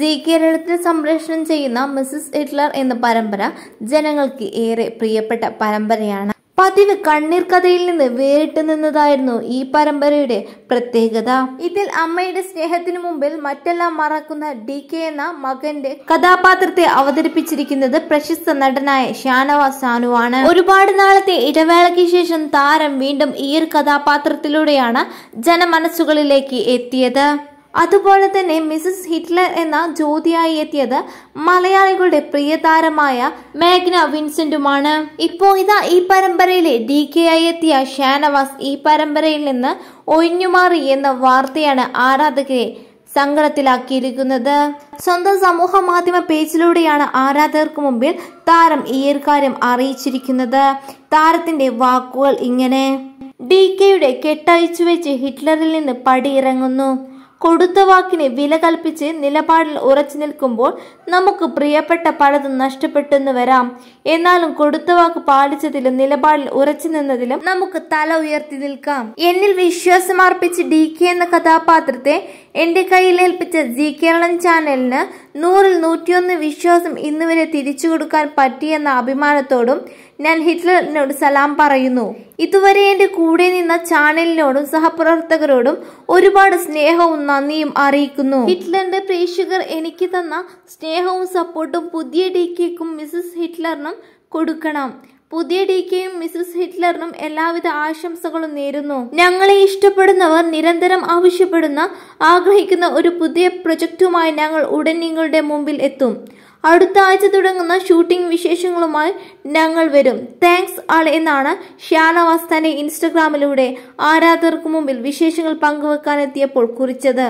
G കേരളത്തിൽ സംപ്രേഷണം ചെയ്യുന്ന മിസസ് ഹിറ്റ്ലർ എന്ന പരമ്പര ജനങ്ങൾക്ക് ഏറെ പ്രിയപ്പെട്ട പരമ്പരയാണ് പതിവ് കണ്ണീർ കഥയിൽ നിന്ന് വേറിട്ട് നിന്നതായിരുന്നു ഈ പരമ്പരയുടെ പ്രത്യേകത ഇതിൽ അമ്മയുടെ സ്നേഹത്തിന് മുമ്പിൽ മറ്റെല്ലാം മറക്കുന്ന ഡി കെ എന്ന മകന്റെ കഥാപാത്രത്തെ അവതരിപ്പിച്ചിരിക്കുന്നത് പ്രശസ്ത നടനായ ഷാനവാസ് സാനുവാണ് ഒരുപാട് നാളത്തെ ഇടവേളയ്ക്ക് ശേഷം താരം വീണ്ടും ഈ ഒരു കഥാപാത്രത്തിലൂടെയാണ് ജനമനസ്സുകളിലേക്ക് എത്തിയത് അതുപോലെ തന്നെ മിസസ് ഹിറ്റ്ലർ എന്ന ജ്യോതിയായി എത്തിയത് മലയാളികളുടെ പ്രിയതാരമായ മേഘ്ന വിൻസെന്റുമാണ് ഇപ്പോ ഇതാ ഈ പരമ്പരയിലെ ഡി കെ ആയി എത്തിയ ഷാനവാസ് ഈ പരമ്പരയിൽ നിന്ന് ഒഴിഞ്ഞുമാറി എന്ന വാർത്തയാണ് ആരാധകരെ സങ്കടത്തിലാക്കിയിരിക്കുന്നത് സ്വന്തം സമൂഹ മാധ്യമ പേജിലൂടെയാണ് ആരാധകർക്ക് മുമ്പിൽ താരം ഈ ഒരു കാര്യം അറിയിച്ചിരിക്കുന്നത് താരത്തിന്റെ വാക്കുകൾ ഇങ്ങനെ ഡി കെയുടെ കെട്ടഴിച്ചു വെച്ച് ഹിറ്റ്ലറിൽ നിന്ന് പടിയിറങ്ങുന്നു കൊടുത്ത വാക്കിനെ വില കൽപ്പിച്ച് നിലപാടിൽ ഉറച്ചു നിൽക്കുമ്പോൾ നമുക്ക് പ്രിയപ്പെട്ട പലതും നഷ്ടപ്പെട്ടെന്ന് വരാം എന്നാലും കൊടുത്ത വാക്ക് പാലിച്ചതിലും നിലപാടിൽ ഉറച്ചു നിന്നതിലും നമുക്ക് തല ഉയർത്തി നിൽക്കാം എന്നിൽ വിശ്വാസമർപ്പിച്ച് ഡി കെ എന്ന കഥാപാത്രത്തെ എന്റെ കയ്യിൽ ഏൽപ്പിച്ച ജി കേരളം ചാനലിന് നൂറിൽ നൂറ്റിയൊന്ന് വിശ്വാസം ഇന്നുവരെ തിരിച്ചു കൊടുക്കാൻ പറ്റിയെന്ന അഭിമാനത്തോടും ഞാൻ ഹിറ്റ്ലറിനോട് സലാം പറയുന്നു ഇതുവരെ എൻ്റെ കൂടെ നിന്ന ചാനലിനോടും സഹപ്രവർത്തകരോടും ഒരുപാട് സ്നേഹവും നന്ദിയും അറിയിക്കുന്നു ഹിറ്റ്ലറിന്റെ പ്രേക്ഷകർ എനിക്ക് തന്ന സ്നേഹവും സപ്പോർട്ടും പുതിയ ഡി കെക്കും മിസ്സസ് ഹിറ്റ്ലറിനും കൊടുക്കണം പുതിയ ഡി കെയും മിസ്സസ് ഹിറ്റ്ലറിനും എല്ലാവിധ ആശംസകളും നേരുന്നു ഞങ്ങളെ ഇഷ്ടപ്പെടുന്നവർ നിരന്തരം ആവശ്യപ്പെടുന്ന ആഗ്രഹിക്കുന്ന ഒരു പുതിയ പ്രൊജക്റ്റുമായി ഞങ്ങൾ ഉടൻ നിങ്ങളുടെ മുമ്പിൽ എത്തും അടുത്ത ആഴ്ച തുടങ്ങുന്ന ഷൂട്ടിംഗ് വിശേഷങ്ങളുമായി ഞങ്ങൾ വരും താങ്ക്സ് ആൾ എന്നാണ് ഷാനവാസ് തന്റെ ഇൻസ്റ്റഗ്രാമിലൂടെ ആരാധകർക്ക് മുമ്പിൽ വിശേഷങ്ങൾ പങ്കുവെക്കാനെത്തിയപ്പോൾ കുറിച്ചത്